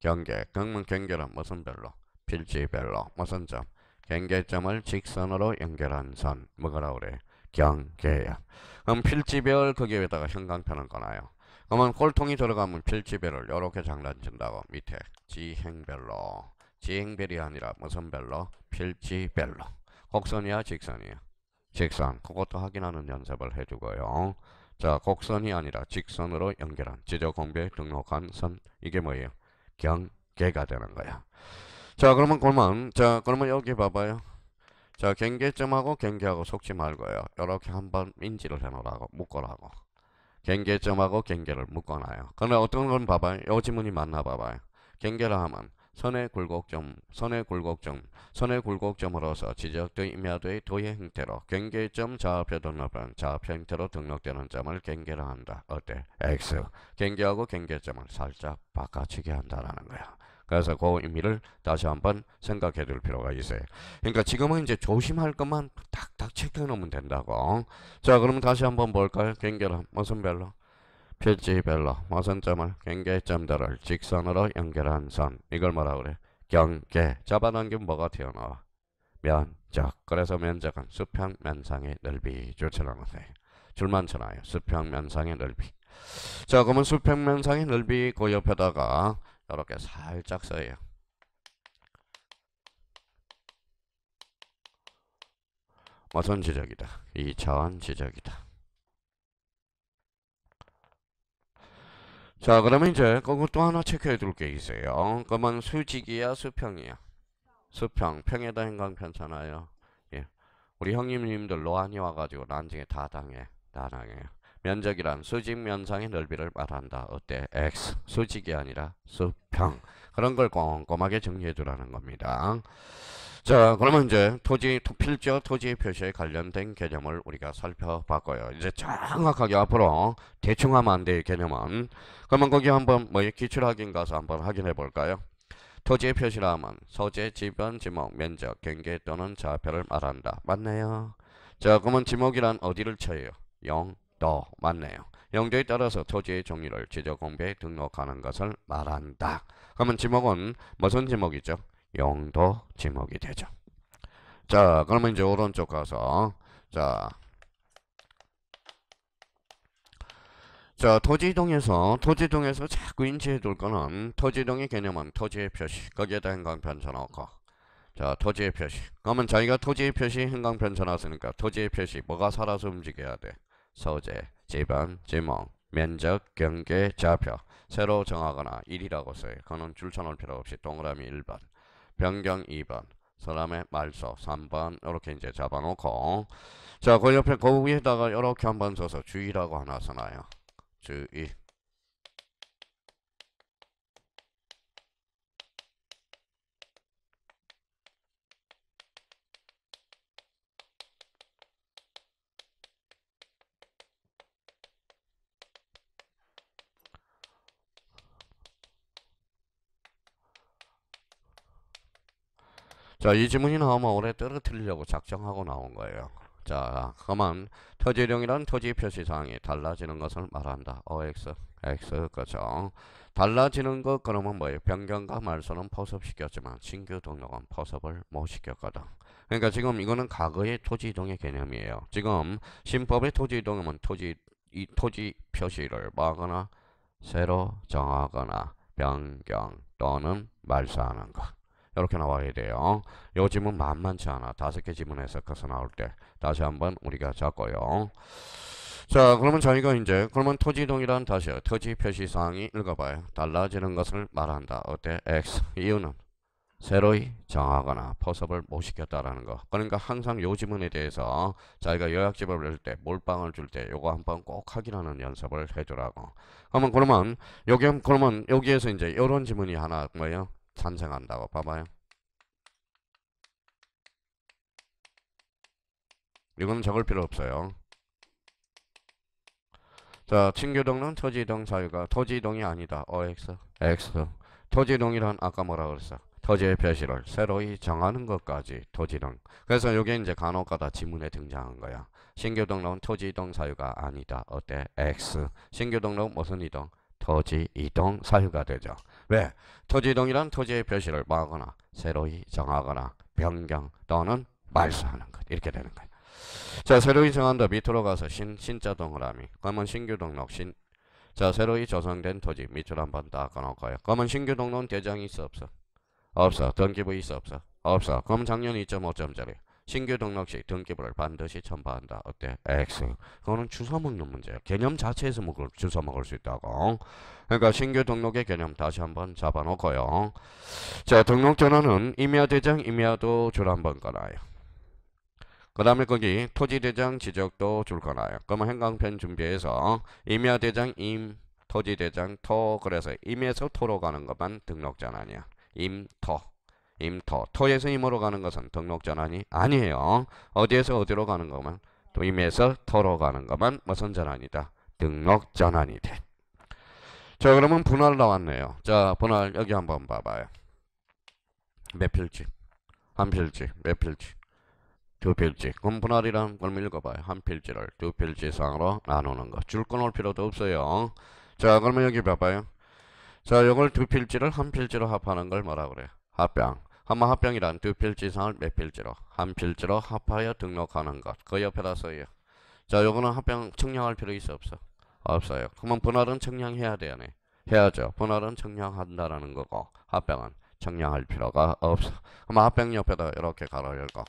경계. 그러면 경계란 무슨 별로? 필지별로. 무슨 점? 경계점을 직선으로 연결한 선. 뭐라 그래? 경계야. 그럼 필지별 거기에다가 형광펜는꺼나요 그러면 꼴통이 들어가면 필지별을 이렇게 장난친다고 밑에. 지행별로 지행별이 아니라 무슨 별로? 필지별로 곡선이야 직선이야 직선 그것도 확인하는 연습을 해주고요 자 곡선이 아니라 직선으로 연결한 지저공비 등록한 선 이게 뭐예요? 경계가 되는 거야 자 그러면 그러면 자 그러면 여기 봐봐요 자 경계점하고 경계하고 속지 말고요 이렇게 한번 인지를 해놓으라고 묶어라고 경계점하고 경계를 묶어놔요 근데 어떤 건 봐봐요 요 지문이 맞나 봐봐요 경계라함은 선의 굴곡점, 선의 굴곡점, 선의 굴곡점으로서 지적된 임야도의 도의 형태로 경계점 좌표 등록은 좌표 형태로 등록되는 점을 경계라 한다. 어때? X. 경계하고 경계점을 살짝 바꿔치게 한다라는 거야. 그래서 그 의미를 다시 한번 생각해 둘 필요가 있어요. 그러니까 지금은 이제 조심할 것만 딱딱 체크해 놓으면 된다고. 자, 그러면 다시 한번 볼까요? 경계라 무슨 별로? 필지벨로모선점을 경계점들을 직선으로 연결한 선 이걸 뭐라 그래 경계 잡아당긴 뭐가 튀어나와 면적 그래서 면적은 수평 면상의 넓이 줄처럼 하세요 줄만 쳐놔요 수평 면상의 넓이 자 그러면 수평 면상의 넓이 그 옆에다가 이렇게 살짝 써요 모선 지적이다 이차원 지적이다 자 그러면 이제 그것도 하나 체크해 둘게 있어요 그러면 수직이야 수평이야 수평 평에다 행강 편찮아요 예. 우리 형님님들 로안이 와가지고 난징에 다 당해 다 당해요 면적이란 수직 면상의 넓이를 말한다. 어때? x 수직이 아니라 수평 그런 걸 꼼꼼하게 정리해 주라는 겁니다. 자 그러면 이제 토지 필적 토지 표시에 관련된 개념을 우리가 살펴봤고요. 이제 정확하게 앞으로 대충 하면 안돼 개념은 그러면 거기 한번 뭐기출확인 가서 한번 확인해 볼까요? 토지의 표시라면 소재, 지변, 지목, 면적, 경계 또는 좌표를 말한다. 맞네요. 자 그러면 지목이란 어디를 쳐요? 0, 더 어, 맞네요. 영조에 따라서 토지의 종류를 지적공부에 등록하는 것을 말한다. 그러면 지목은 무슨 지목이죠? 영도 지목이 되죠. 자 그러면 이제 오른쪽 가서 자, 자 토지동에서 토지동에서 자꾸 인지해둘 거는 토지동의 개념은 토지의 표시 거기에다 행광편차 넣고 자 토지의 표시 그러면 자기가 토지의 표시 행광편차 넣었으니까 토지의 표시 뭐가 살아서 움직여야 돼 소재, 집안, 지목, 면적, 경계, 좌표 새로 정하거나 1이라고 써요. 그는 줄쳐놓을 필요 없이 동그라미 1번 변경 2번 그다음 말소 3번 이렇게 이제 잡아놓고 자 그 옆에 그 위에다가 이렇게 한번 써서 주의라고 하나 써놔요. 주의 자, 이 지문이는 아마 올해 떨어뜨리려고 작정하고 나온 거예요. 자, 그만 터지령이란 터지 표시사항이 달라지는 것을 말한다. OX, X, 그죠. 달라지는 것 그러면 뭐예요? 변경과 말소는 포섭시켰지만 신규 등록은 포섭을 못 시켰거든. 그러니까 지금 이거는 과거의 토지 이동의 개념이에요. 지금 신법의 토지 이동은 토지 이 토지 표시를 뭐거나 새로 정하거나 변경 또는 말소하는 것. 이렇게 나와야 돼요. 요 지문 만만치 않아. 다섯 개 지문에 서어서 나올 때 다시 한번 우리가 잡고요. 자 그러면 저희가 이제 그러면 토지동이란 다시 토지 표시사항이 읽어봐요. 달라지는 것을 말한다. 어때? X 이유는 새로이 정하거나 포섭을 못 시켰다라는 거. 그러니까 항상 요 지문에 대해서 자기가 요약집을 낼 때, 몰빵을 줄 때, 요거 한번 꼭 확인하는 연습을 해주라고. 그러면 그러면 여기 그러면 여기에서 이제 요런 지문이 하나 뭐예요? 탄생한다고 봐봐요. 이건 적을 필요 없어요. 자, 친교동은 토지이동 사유가 토지이동이 아니다. OX, 어, X. 토지이동이란 아까 뭐라 그랬어? 토지의 표시를 새로이 정하는 것까지 토지동 그래서 요게 이제 간혹가다 지문에 등장한 거야. 신규동론 토지이동 사유가 아니다. 어때? X. 신규동론 무슨 이동? 토지 이동 사유가 되죠. 왜? 토지 이동이란 토지의 표시를 막거나 새로이 정하거나 변경 또는 말소하는 것 이렇게 되는 거예요. 자 새로이 정한다 밑으로 가서 신 신자 동그라미 그러면 신규 등록 신자 새로이 조성된 토지 밑으 한번 닦아놓고요. 그러면 신규 등록은 대장이 있어 없어? 없어. 등기부 있어 없어? 없어. 그럼 작년 2.5점짜리 신규 등록식 등기부를 반드시 첨부한다. 어때? X. 그거는 주사 먹는 문제야. 개념 자체에서 먹을, 주사 먹을 수 있다고. 그러니까 신규 등록의 개념 다시 한번 잡아놓고요. 자, 등록 전화는 임야 대장, 임야도 줄 한번 끊어요. 그 다음에 거기 토지대장 지적도 줄 거나요 그러면 행강편 준비해서 임야대장 임 토지대장 토 그래서 임에서 토로 가는 것만 등록전 환이야 임토 임터 토에서 임으로 가는 것은 등록전환이 아니에요. 어디에서 어디로 가는 것만, 또 임에서 터로 가는 것만 무슨 전환이다? 등록전환이 돼. 자, 그러면 분할 나왔네요. 자, 분할 여기 한번 봐봐요. 몇 필지? 한 필지, 몇 필지? 두 필지. 그럼 분할이란 걸 읽어봐요. 한 필지를 두 필지 이 상으로 나누는 거. 줄 끊을 필요도 없어요. 자, 그러면 여기 봐봐요. 자, 이걸 두 필지를 한 필지로 합하는 걸 뭐라 그래요? 합병 한마 합병이란 두 필지 이상을 몇 필지로 한 필지로 합하여 등록하는 것그 옆에다 써요 자 요거는 합병 청량할 필요 있어 없어 없어요 그러면 분할은 청량해야 되네 해야죠 분할은 청량한다라는 거고 합병은 청량할 필요가 없어 그럼 합병 옆에다 이렇게 가로 열고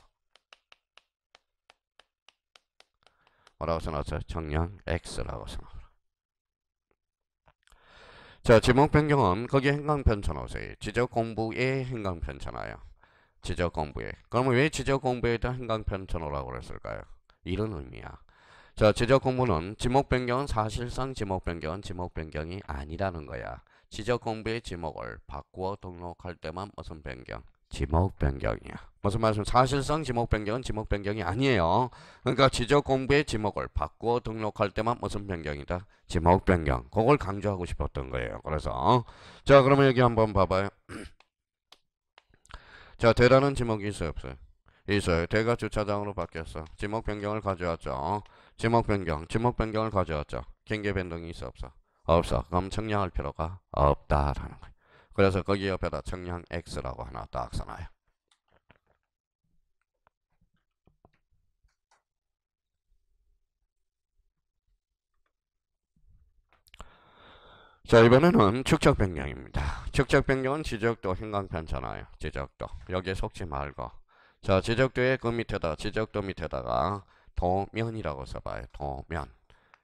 뭐라고 써놨어요 청량 x라고 써놨어요 자, 지목 변경은 거기 행강편차나오세요. 지적 공부의 행강편차나요. 지적 공부에. 그러면 왜 지적 공부에 대한 행강편차노라고 그랬을까요? 이런 의미야. 자, 지적 공부는 지목 변경은 사실상 지목 변경은 지목 변경이 아니라는 거야. 지적 공부의 지목을 바꾸어 등록할 때만 무슨 변경? 지목 변경이야. 무슨 말씀? 사실상 지목 변경은 지목 변경이 아니에요. 그러니까 지적 공부의 지목을 바꾸어 등록할 때만 무슨 변경이다? 지목 변경. 그걸 강조하고 싶었던 거예요. 그래서 자 그러면 여기 한번 봐봐요. (clears throat) 자 대라는 지목이 있어요 없어요? 있어요. 대가 주차장으로 바뀌었어. 지목 변경을 가져왔죠. 지목 변경. 지목 변경을 가져왔죠. 경계 변동이 있어 없어? 없어. 그럼 청량할 필요가 없다라는 거예요. 그래서 거기 옆에다 청량 X라고 하나 딱 써놔요. 자 이번에는 축적 변경입니다. 축적 변경은 지적도 행강편잖아요. 지적도 여기에 속지 말고 자 지적도의 그 밑에다 지적도 밑에다가 도면이라고 써봐요. 도면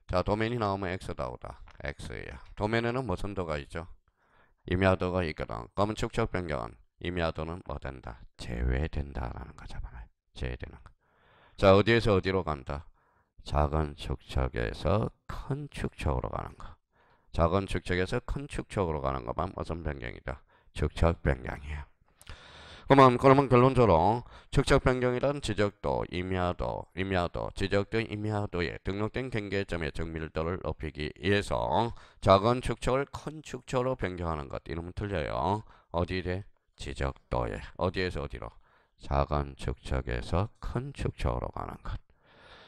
자 도면이 나오면 x 나오다. x예요. 도면에는 무슨 도가 있죠? 임의하도가 있거든. 검 축적 변경은 임의하도는 뭐 된다? 제외된다라는 거죠. 제외되는 거. 자 어디에서 어디로 간다? 작은 축척에서 큰 축척으로 가는 거. 작은 축척에서 큰 축척으로 가는 것만 무슨 변경이다? 축척 변경이에요. 그러면 그러면 결론적으로 축적 변경이란 지적도, 임야도, 임야도, 지적도, 임야도에 등록된 경계점의 정밀도를 높이기 위해서 작은 축적을 큰 축적으로 변경하는 것 이름은 틀려요. 어디에? 지적도에. 어디에서 어디로? 작은 축적에서 큰 축적으로 가는 것.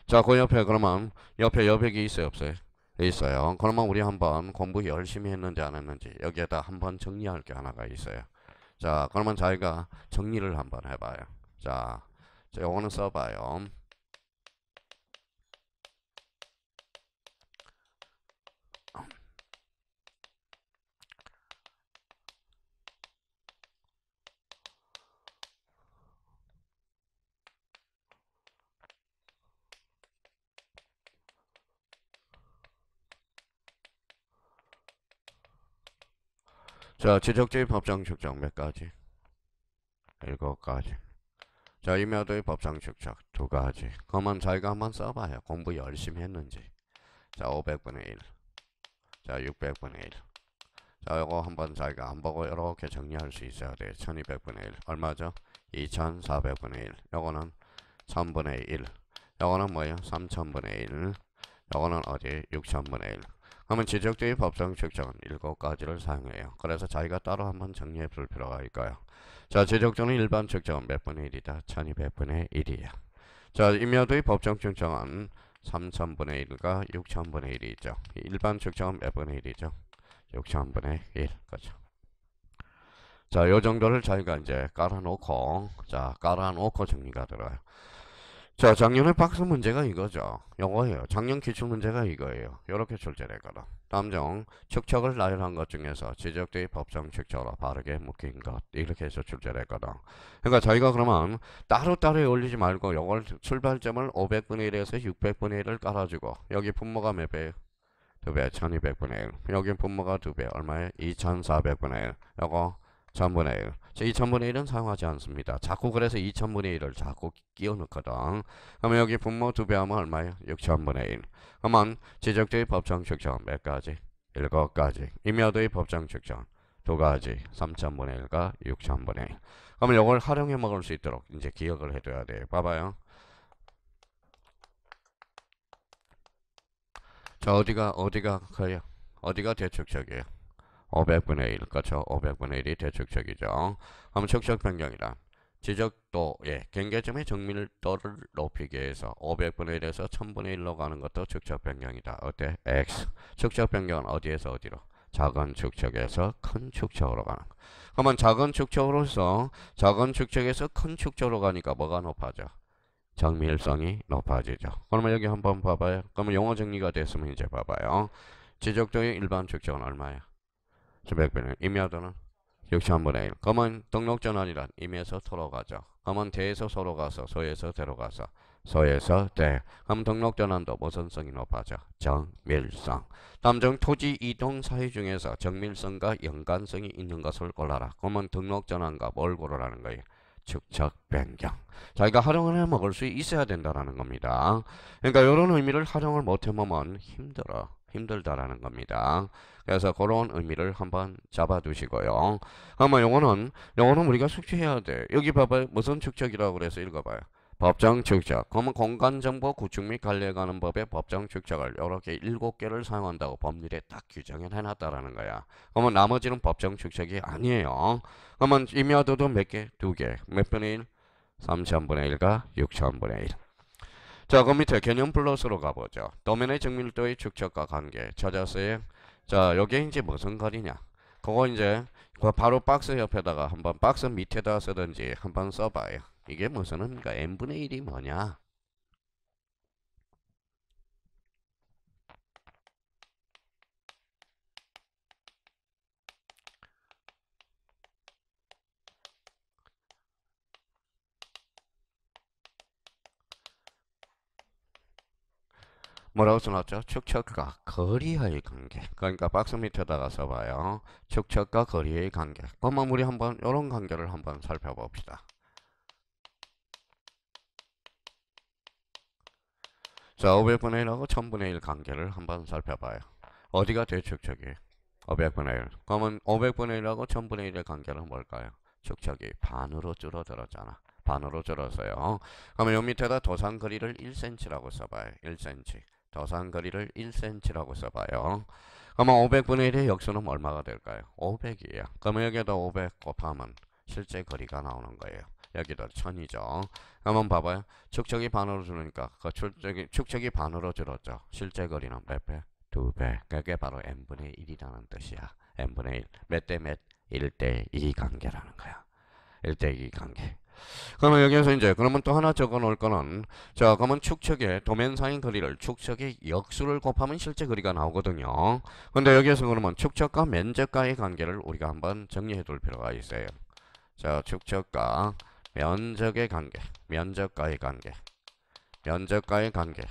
자, 그 옆에 그러면 옆에 여백이 있어요, 없어요? 있어요. 그러면 우리 한번 공부 열심히 했는지 안 했는지 여기에다 한번 정리할 게 하나가 있어요. 자, 그러면 저희가 정리를 한번 해봐요. 자, 요거는 써봐요. 자, 지적적인 법정 축적 몇 가지? 일곱 가지. 자, 임야도의 법정 축적 두 가지. 그러면 자기가 한번 써봐요. 공부 열심히 했는지. 자, 500분의 1. 자, 600분의 1. 자, 이거 한번 자기가 안 보고 이렇게 정리할 수 있어야 돼. 1200분의 1. 얼마죠? 2400분의 1. 요거는 1000분의 1. 요거는 뭐예요? 3000분의 1. 요거는 어디? 6000분의 1. 그러면 지적주의 법정 측정은 7 가지를 사용해요. 그래서 자기가 따로 한번 정리해 볼 필요가 있고요. 자, 지적주는 일반 측정은 몇 분의 1이다? 1200분의 1이야. 자, 임야도의 법정 측정은 3000분의 1과 6000분의 1이 죠 일반 측정은 몇 분의 1이죠? 6000분의 1. 그죠 자, 요 정도를 자기가 이제 깔아놓고, 자, 깔아놓고 정리가 들어요. 자, 작년 에박스 문제가 이거죠. 영어예요. 작년 기출 문제가 이거예요. 이렇게 출제되거나. 남정, 측척을 나열한 것 중에서 지적대의 법정 측척으로 바르게 묶인 것. 이렇게 해서 출제되거나. 그러니까 저희가 그러면 따로따로 올리지 말고 영어 출발점을 500분의 1에서 600분의 1을 깔아주고 여기 분모가 몇 배? 2배, 1200분의 1. 여기 분모가 2배. 얼마에? 2400분의 1. 요거 전분의 1. 저2 0 0 0분의 1은 사용하지 않습니다. 자꾸 그래서 2 0 0 0분의 1을 자꾸 끼워 넣거든. 그러면 여기 분모 2배 하면 얼마예요? 6 0 0 0분의 1. 그러면 지적주의 법정 측정 몇 가지? 7가지. 임야도의 법정 측정 두 가지. 3 0 0 0분의 1과 6 0 0 0분의 1. 그러면 이걸 활용해 먹을 수 있도록 이제 기억을 해둬야 돼요. 봐봐요. 자 어디가 어디가 가요? 어디가 대축적이에요? 500분의 1, 그렇죠? 500분의 1이 대축적이죠. 그럼 축적 변경이다. 지적도, 예, 경계점의 정밀도를 높이기 위해서 500분의 1에서 1000분의 1로 가는 것도 축적 변경이다. 어때? X. 축적 변경은 어디에서 어디로? 작은 축척에서 큰 축척으로 가는 거. 그러면 작은 축척으로서 작은 축척에서 큰 축척으로 가니까 뭐가 높아져? 정밀성이 높아지죠. 그러면 여기 한번 봐봐요. 그러면 용어 정리가 됐으면 이제 봐봐요. 지적도의 일반 축척은 얼마야? 주백배는 임야도는 60분의 1 검은 등록전환이란 임에서 토로 가죠. 검은 대에서 소로 가서 소에서 대로 가서 소에서 대 그럼 등록전환도 보선성이 높아져 정밀성 다음 중 토지 이동 사유 중에서 정밀성과 연관성이 있는 것을 골라라 그러 등록전환과 뭘 고르라는 거예요 축적 변경 자기가 활용을 해 먹을 수 있어야 된다는 겁니다 그러니까 이런 의미를 활용을 못해 먹으면 힘들어 힘들다라는 겁니다. 그래서 그런 의미를 한번 잡아두시고요. 아마 영어는 영어는 우리가 숙지해야 돼. 여기 봐봐요. 무슨 축적이라고 그래서 읽어봐요. 법정 축적. 그러면 공간정보 구축 및관리에 관한 법의 법정 축적을 이렇게 일곱 개를 사용한다고 법률에 딱 규정을 해놨다라는 거야. 그러면 나머지는 법정 축적이 아니에요. 그러면 임야도도 몇 개? 두 개. 몇 분의 일? 3천분의 1과 6천분의 1. 자, 그 밑에 개념 플러스로 가보죠. 도면의 정밀도의 축척과 관계 찾았어요. 자, 요게 이제 무슨 거리냐? 그거 이제 그 바로 박스 옆에다가 한번 박스 밑에다 쓰든지 한번 써봐요. 이게 무슨 의미가 그러니까 n분의 1이 뭐냐? 뭐라고 써놨죠? 축척과 거리의 관계. 그러니까 박스 밑에다가 써봐요. 축척과 거리의 관계. 그러면 우리 한번 이런 관계를 한번 살펴봅시다. 자, 500분의 1하고 1000분의 1 관계를 한번 살펴봐요. 어디가 제일 축척이에요? 500분의 1. 그러면 500분의 1하고 1000분의 1의 관계는 뭘까요? 축척이 반으로 줄어들었잖아. 반으로 줄었어요. 그러면 요 밑에다 도상 거리를 1cm라고 써봐요. 1cm. 저상거리를 1cm라고 써봐요. 그러면 500분의 1의 역수는 얼마가 될까요? 500이에요. 그러면 여기에500 곱하면 실제 거리가 나오는 거예요. 여기다 1000이죠. 한번 봐봐요. 축척이 반으로 줄으니까 그 축척이, 축척이 반으로 줄었죠. 실제 거리는 몇 배? 2배. 그게 바로 n분의 1이라는 뜻이야. n분의 1. 몇 대 몇? 1대 2 관계라는 거야. 1 대 2 관계. 그러면 여기에서 이제 그러면 또 하나 적어 놓을 거는 자 그러면 축척의 도면상인 거리를 축척의 역수를 곱하면 실제 거리가 나오거든요 근데 여기에서 그러면 축척과 면적과의 관계를 우리가 한번 정리해 둘 필요가 있어요 자 축척과 면적의 관계 면적과의 관계 면적과의 관계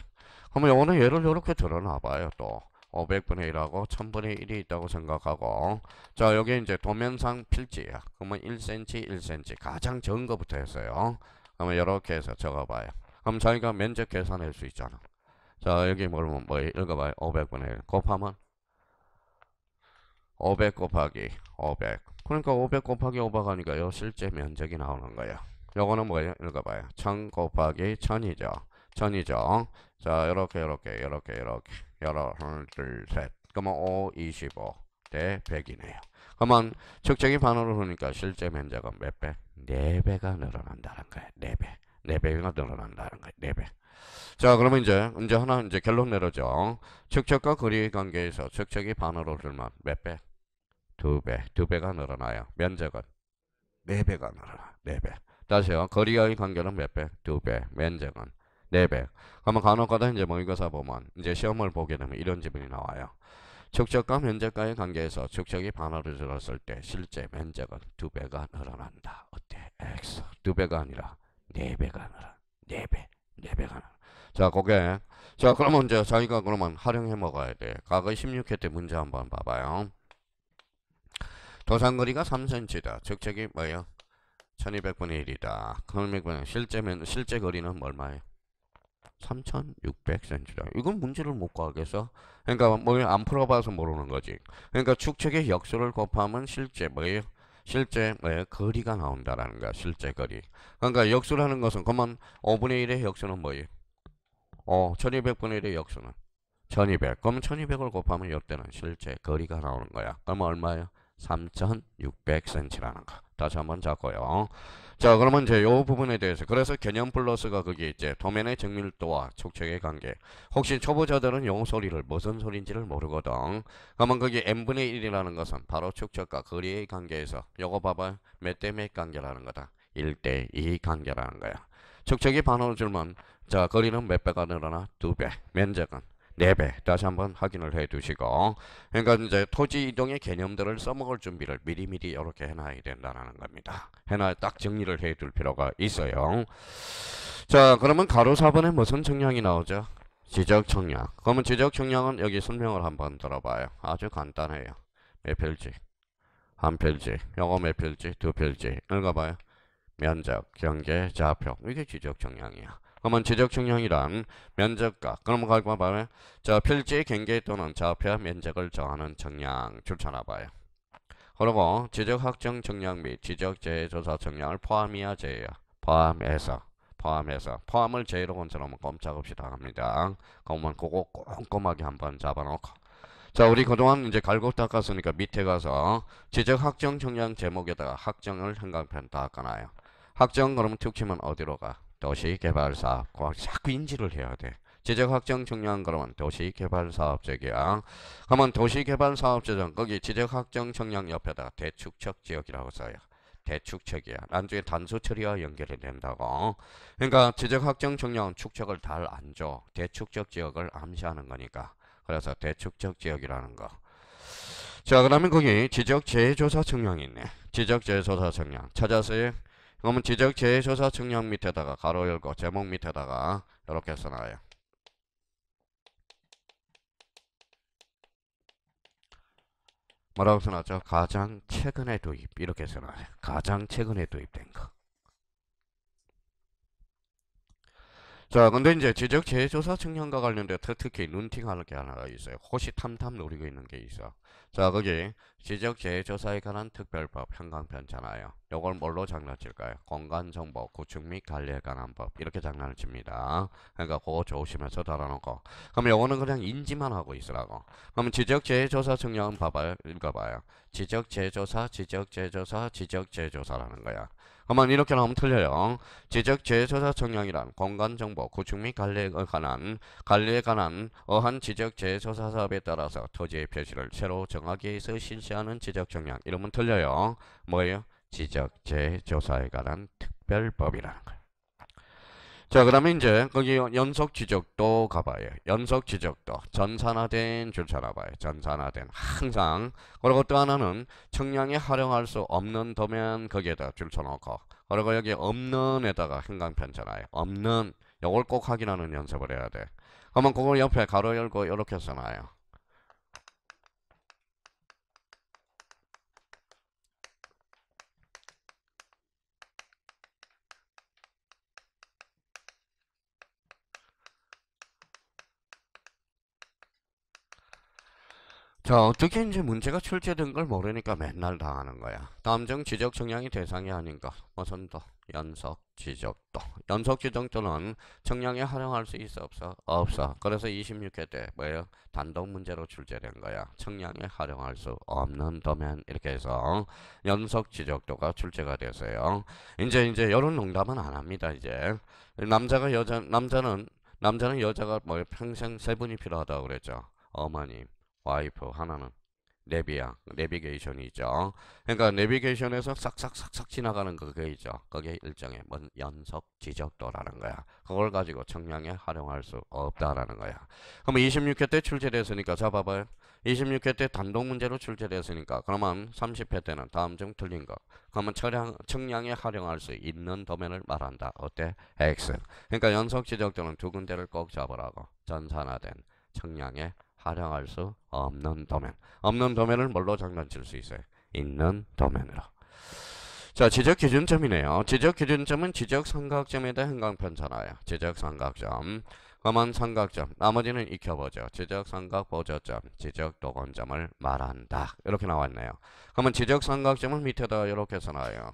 그러면 요거는 얘를 이렇게 들어놔 봐요 또 500분의 1하고 1000분의 1이 있다고 생각하고 자 여기 이제 도면상 필지예 그러면 1cm 1cm 가장 적은 것부터 했어요. 그러면 이렇게 해서 적어봐요. 그럼 자기가 면적 계산할 수 있잖아. 자 여기 모르면 뭐, 뭐 읽어봐요. 500분의 1 곱하면 500 곱하기 500 그러니까 500 곱하기 500 하니까 요 실제 면적이 나오는 거예요. 요거는 뭐예요? 읽어봐요. 1000 곱하기 1000이죠. 1000이죠. 자 이렇게 이렇게 이렇게 이렇게 열하나 둘셋 그러면 5 25대 100이네요 그러면 적정이 반으로 흐니까 실제 면적은 몇 배? 4배가 늘어난다는 거예 4배 4배가 늘어난다는 거예 4배 자 그러면 이제 이제 하나 이제 결론 내려죠 측척과 거리 관계에서 측척이 반으로 줄면 몇 배? 두배두배가 늘어나요 면적은 네배가 늘어나 4배 다시요 거리와의 관계는 몇 배? 두배 면적은 4 0 그러면 간혹가다 이제 모의고사 뭐 보면 이제 시험을 보게 되면 이런 지문이 나와요. 축적과 면적과의 관계에서 축적이 반으로 줄었을 때 실제 면적은 두배가 늘어난다. 어때? X. 두배가 아니라 네배가 늘어. 네배네배가 늘어. 자, 그게. 자, 그러면 이제 자기가 그러면 활용해 먹어야 돼. 과거 16회 때 문제 한번 봐봐요. 도상거리가 3cm다. 축적이 뭐예요? 1200분의 1이다. 그러면 실제, 면, 실제 거리는 얼마예요? 3600cm다. 이건 문제를 못 구하겠어. 그러니까 뭘안 풀어봐서 모르는 거지. 그러니까 축척의 역수를 곱하면 실제 뭐예요? 실제 뭐예요? 거리가 나온다라는 거야. 실제 거리. 그러니까 역수라는 것은 그러면 5분의 1의 역수는 뭐예요? 어, 1200분의 1의 역수는 1200. 그러면 1200을 곱하면 옆대는 실제 거리가 나오는 거야. 그러면 얼마예요? 3600cm라는 거. 다시 한번 잡고요. 자 그러면 이제 요 부분에 대해서 그래서 개념 플러스가 거기에 이제 도면의 정밀도와 촉촉의 관계 혹시 초보자들은 요 소리를 무슨 소리인지를 모르거든 그러면 그게 n분의 1이라는 것은 바로 축촉과 거리의 관계에서 요거 봐봐 몇 대 몇 관계라는 거다 1 대 2 관계라는 거야 축촉이 반으로 줄면 자 거리는 몇 배가 늘어나? 두배 면적은 4배 다시 한번 확인을 해 두시고 그러니까 이제 토지 이동의 개념들을 써먹을 준비를 미리미리 이렇게 해놔야 된다는 겁니다. 해놔야 딱 정리를 해 둘 필요가 있어요. 자 그러면 가로 4번에 무슨 청량이 나오죠? 지적 청량. 그러면 지적 청량은 여기 설명을 한번 들어봐요. 아주 간단해요. 몇 필지? 한 필지. 영어 몇 필지? 두 필지. 읽어봐요. 면적, 경계, 좌표. 이게 지적 청량이야. 그러면 지적측량이란 면적과 그러면 갈고 봐봐요. 자 필지 경계 또는 좌표 면적을 정하는 측량 줄쳐나봐요. 그리고 지적확정측량및 지적재해조사 측량을 포함이야 제야 포함해서 포함해서 포함을 제로 건처럼 꼼짝없이 당합니다. 그러면 그거 꼼꼼하게 한번 잡아놓고 자 우리 그동안 이제 갈고 닦았으니까 밑에 가서 지적확정 정량 제목에다가 확정을 한강편 닦아놔요. 확정 그러면 특치면 어디로 가? 도시개발사업 과 자꾸 인지를 해야 돼. 지적 확정 청년 그러면 도시개발사업적이야. 그러면 도시개발사업재정 거기 지적 확정 청년 옆에다 대축척 지역이라고 써요. 대축척이야. 난중에 단수 처리와 연결이 된다고. 그러니까 지적 확정 청년 축척을 잘안 줘. 대축척 지역을 암시하는 거니까. 그래서 대축적 지역이라는 거. 자, 그다음 거기 지적재조사 측량이 있네. 지적재조사 측량. 찾아서 그러면 지적 제조사 측량 밑에다가 가로 열고 제목 밑에다가 이렇게 써놔요. 뭐라고 써놨죠? 가장 최근에 도입 이렇게 써놔요. 가장 최근에 도입된 거. 자 근데 이제 지적 재조사 측량과 관련돼 특히 눈팅하는 게 하나가 있어요. 혹시탐탐 노리고 있는 게 있어. 자 거기 지적 재조사에 관한 특별법 형광편잖아요. 요걸 뭘로 장난칠까요? 공간정보 구축 및 관리에 관한 법 이렇게 장난을 칩니다. 그러니까 그거 조심해서 달아놓고 그럼 요거는 그냥 인지만 하고 있으라고. 그럼 지적 재조사 측량은 봐봐요. 읽어봐요. 지적 재조사 지적 재조사 지적 재조사라는 거야. 그러면 이렇게 나오면 틀려요. 지적 재조사 청량이란 공간 정보 구축 및 관리에 관한 관리에 관한 어한 지적 재조사 사업에 따라서 토지의 표시를 새로 정하기에 있어 실시하는 지적 청량 이러면 틀려요. 뭐예요? 지적 재조사에 관한 특별법이라는 거예요. 자, 그 다음에 이제 거기 연속 지적도 가봐요. 연속 지적도 전산화된 줄 찾아봐요. 전산화된 항상 그리고 또 하나는 청량에 활용할 수 없는 도면 거기에다 줄 쳐놓고 그리고 여기 없는 에다가 행강편잖아요. 없는 요걸 꼭 확인하는 연습을 해야 돼. 그러면 그걸 옆에 가로 열고 이렇게 써놔요. 자 어떻게 이제 문제가 출제된 걸 모르니까 맨날 당하는 거야 다음중 지적 청량이 대상이 아닌가 우선도 연속 지적도 연속 지적도는 청량에 활용할 수 있어 없어 없어 그래서 26회 때 뭐예요 단독 문제로 출제된 거야 청량에 활용할 수 없는 도면 이렇게 해서 연속 지적도가 출제가 되세요 이제 이제 여론 농담은 안 합니다 이제 남자가 여자 남자는 남자는 여자가 뭐 평생 세 분이 필요하다고 그랬죠 어머님 와이프 하나는 내비야 내비게이션이 죠 그러니까 내비게이션에서 싹싹싹싹 지나가는 그게 있죠 그게 일종의 연속 지적도라는 거야 그걸 가지고 청량에 활용할 수 없다라는 거야 그럼 26회 때 출제됐으니까 자 봐봐요 26회 때 단독 문제로 출제됐으니까 그러면 30회 때는 다음 중 틀린 거 그러면 청량, 청량에 활용할 수 있는 도면을 말한다 어때? X 그러니까 연속 지적도는 두 군데를 꼭 잡으라고 전산화된 청량에 활용할 수 없는 도면. 없는 도면을 뭘로 장난칠 수 있어요? 있는 도면으로. 자, 지적 기준점이네요. 지적 기준점은 지적 삼각점에 대한 행광편잖아요. 지적 삼각점. 검은 삼각점. 나머지는 익혀보죠. 지적 삼각 보조점, 지적 도건점을 말한다. 이렇게 나왔네요. 그러면 지적 삼각점을 밑에다가 이렇게 써놔요.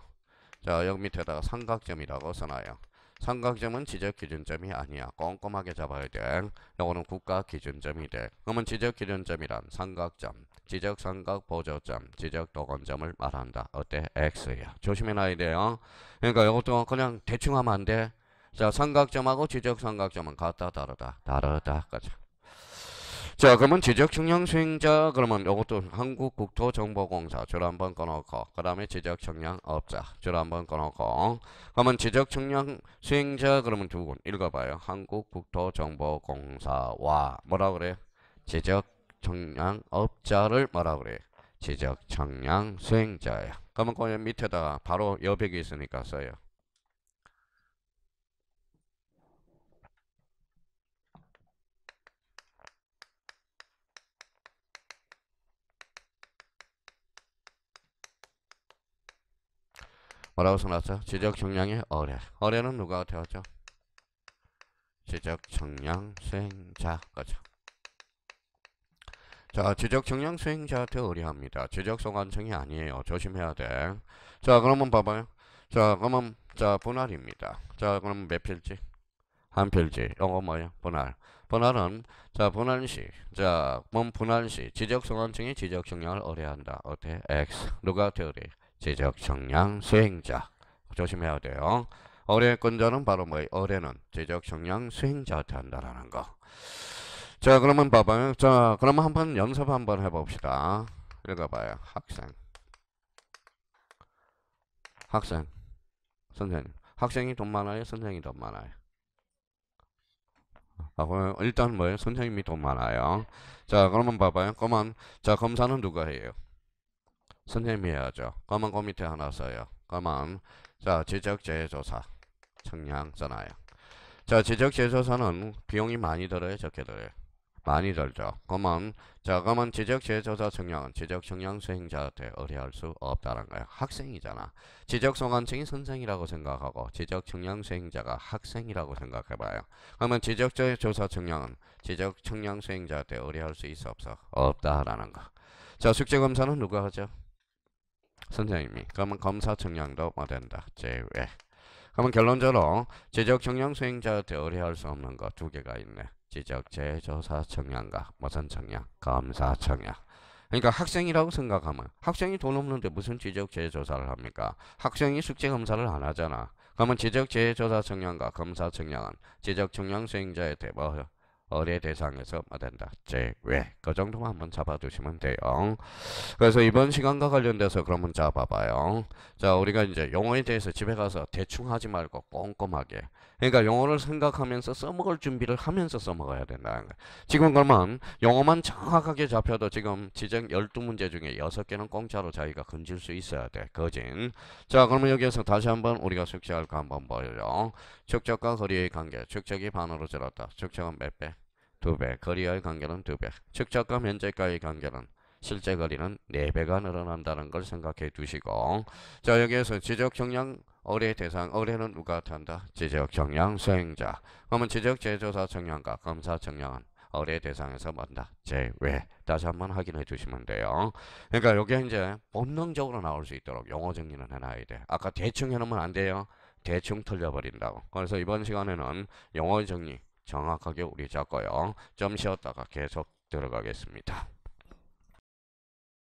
자, 여기 밑에다가 삼각점이라고 써놔요. 삼각점은 지적 기준점이 아니야. 꼼꼼하게 잡아야 돼. 요거는 국가 기준점이 돼. 그러면 지적 기준점이란 삼각점, 지적 삼각 보조점, 지적 도건점을 말한다. 어때? X야. 조심해 놔야 돼요. 그러니까 이것도 그냥 대충 하면 안 돼. 자, 삼각점하고 지적 삼각점은 같다 다르다. 다르다. 가자. 자 그러면 지적청량 수행자 그러면 이것도 한국국토정보공사 줄 한번 꺼놓고 그 다음에 지적청량 업자 줄 한번 꺼놓고 그러면 지적청량 수행자 그러면 두 분 읽어봐요 한국국토정보공사와 뭐라 그래 요지적청량 업자를 뭐라 그래 요지적청량수행자예요 그러면 그 밑에다가 바로 여백이 있으니까 써요 뭐라고 써놨어요? 지적 정량의 어뢰. 어뢰는 누가 태웠죠? 지적 정량 수행자가죠. 그렇죠. 자, 지적 정량 수행자한테 의뢰합니다. 지적 소관청이 아니에요. 조심해야 돼. 자, 그러면 봐봐요. 자, 그러면 자 분할입니다. 자, 그럼 몇 필지? 한 필지. 이거 뭐예요? 분할. 분할은 자 분할 시. 자, 뭔 분할 시? 지적 소관청이 지적 정량을 의뢰한다. 어때? X. 누가 어뢰 지적 성향 수행자 조심해야 돼요. 어뢰권자는 바로 뭐예요? 어뢰는 지적 성향 수행자한테 한다라는 거. 자 그러면 봐봐요. 자 그러면 한번 연습 한번 해봅시다. 읽어봐요. 학생 학생 선생님 학생이 돈 많아요? 선생이 돈 많아요? 아, 일단 뭐예요? 선생님이 돈 많아요. 자, 그러면 봐봐요. 그만, 자, 검사는 누가 해요? 선생님이어야죠. 그러면 밑에 하나 써요. 그러자지적재조사 청량 써놔요. 자지적재조사는 비용이 많이 들어요 적게 들어요? 많이 들죠. 그러면 자 그러면 지적재조사 청량은 지적청량 수행자한테 의뢰할 수 없다는 거예요. 학생이잖아. 지적소관청이 선생이라고 생각하고 지적청량 수행자가 학생이라고 생각해봐요. 그러면 지적재조사 청량은 지적청량 수행자한테 의뢰할 수 있어 없어? 없다라는 거. 자 숙제검사는 누가 하죠? 선생님이 그러면 검사 청량도 못된다 제외 그러면 결론적으로 지적 청량 수행자 대우를 할 수 없는 거 두 개가 있네 지적 재조사 청량과 무슨 청량 검사 청량 그러니까 학생이라고 생각하면 학생이 돈 없는데 무슨 지적 재조사를 합니까 학생이 숙제 검사를 안 하잖아 그러면 지적 재조사 청량과 검사 청량은 지적 청량 수행자의 대법 어뢰 대상에서 마된다. 제외. 그 정도만 한번 잡아두시면 돼요. 그래서 이번 시간과 관련돼서 그러면 잡아봐요. 자, 우리가 이제 용어에 대해서 집에 가서 대충 하지 말고 꼼꼼하게 그러니까 영어를 생각하면서 써먹을 준비를 하면서 써먹어야 된다는 거예요. 지금 그러면 영어만 정확하게 잡혀도 지금 지정 12문제 중에 6개는 공짜로 자기가 건질 수 있어야 돼. 거진. 자 그러면 여기에서 다시 한번 우리가 숙제할 거 한번 보여요. 축적과 거리의 관계. 축적이 반으로 줄었다. 축적은 몇 배? 두배 거리의 관계는 두배 측적과 면적과의 관계는 실제 거리는 네배가 늘어난다는 걸 생각해 두시고 자 여기에서 지적 경량 의뢰 대상, 의뢰는 누가한다 지적 정량 수행자. 그러면 지적 제조사 정량과 검사 정량은 의뢰 대상에서 만다 제외. 다시 한번 확인해 주시면 돼요. 그러니까 이게 이제 본능적으로 나올 수 있도록 용어 정리는 해놔야 돼. 아까 대충 해놓으면 안 돼요. 대충 틀려버린다고. 그래서 이번 시간에는 용어 정리 정확하게 우리 잡고요. 좀 쉬었다가 계속 들어가겠습니다.